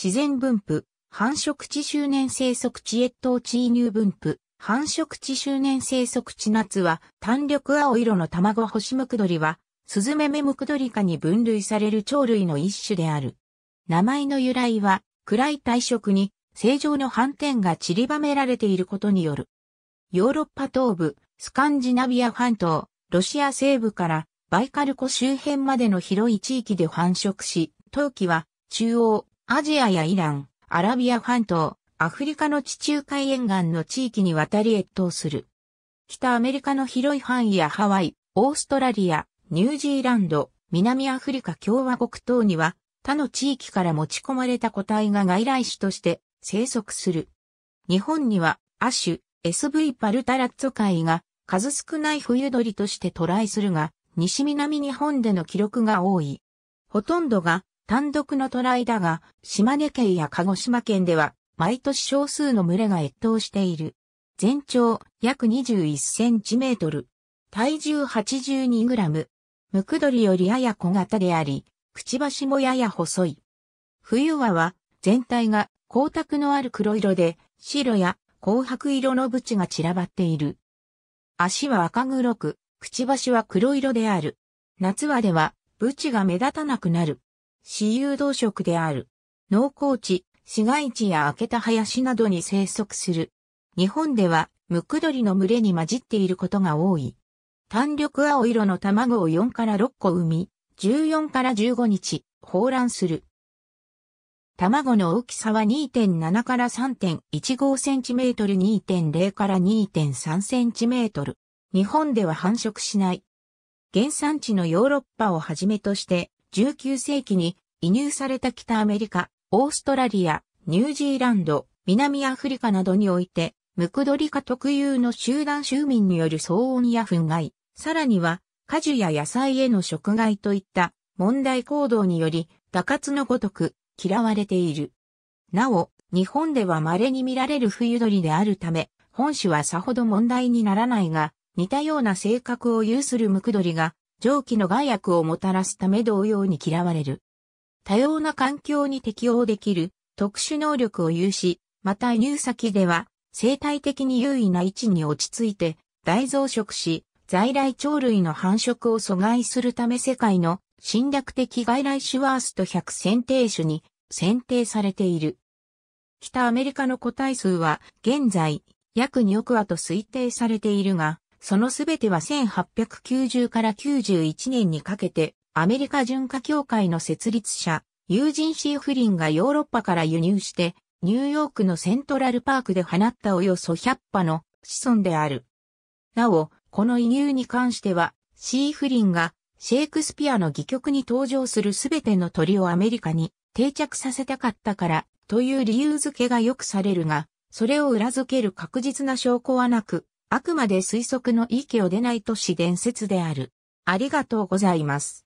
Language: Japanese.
自然分布、繁殖地周年生息地越冬地入分布、繁殖地周年生息地夏は、単緑青色の卵星ムクドリは、スズメメムクドリ科に分類される鳥類の一種である。名前の由来は、暗い体色に、正常の斑点が散りばめられていることによる。ヨーロッパ東部、スカンジナビア半島、ロシア西部からバイカル湖周辺までの広い地域で繁殖し、冬季は中央、アジアやイラン、アラビア半島、アフリカの地中海沿岸の地域に渡り越冬する。北アメリカの広い範囲やハワイ、オーストラリア、ニュージーランド、南アフリカ共和国等には、他の地域から持ち込まれた個体が外来種として生息する。日本には、亜種、SV パルタラッツォ海が数少ない冬鳥としてライするが、西南日本での記録が多い。ほとんどが単独の渡来だが、島根県や鹿児島県では、毎年少数の群れが越冬している。全長約21センチメートル。体重82グラム。ムクドリよりやや小型であり、くちばしもやや細い。冬はは、全体が光沢のある黒色で、白や紅白色のブチが散らばっている。足は赤黒く、くちばしは黒色である。夏はでは、ブチが目立たなくなる。私有動植である。農耕地、市街地や明けた林などに生息する。日本では、ムクドリの群れに混じっていることが多い。単緑青色の卵を4から6個産み、14から15日、放卵する。卵の大きさは2.7から3.15センチメートル2.0から2.3センチメートル。日本では繁殖しない。原産地のヨーロッパをはじめとして、19世紀に移入された北アメリカ、オーストラリア、ニュージーランド、南アフリカなどにおいて、ムクドリ科特有の集団州民による騒音や憤慨、さらには果樹や野菜への食害といった問題行動により、打滑のごとく嫌われている。なお、日本では稀に見られる冬鳥であるため、本種はさほど問題にならないが、似たような性格を有するムクドリが蒸気の害悪をもたらすため同様に嫌われる。多様な環境に適応できる特殊能力を有し、また輸入先では生態的に優位な位置に落ち着いて大増殖し、在来鳥類の繁殖を阻害するため世界の侵略的外来種ワースト100選定種に選定されている。北アメリカの個体数は現在約2億羽と推定されているが、そのすべては1890から91年にかけて、アメリカ巡華協会の設立者、ユージン・シーフリンがヨーロッパから輸入して、ニューヨークのセントラルパークで放ったおよそ100羽の子孫である。なお、この移入に関しては、シーフリンがシェイクスピアの戯曲に登場するすべての鳥をアメリカに定着させたかったからという理由付けがよくされるが、それを裏付ける確実な証拠はなく、あくまで推測の気を出ない都市伝説である。ありがとうございます。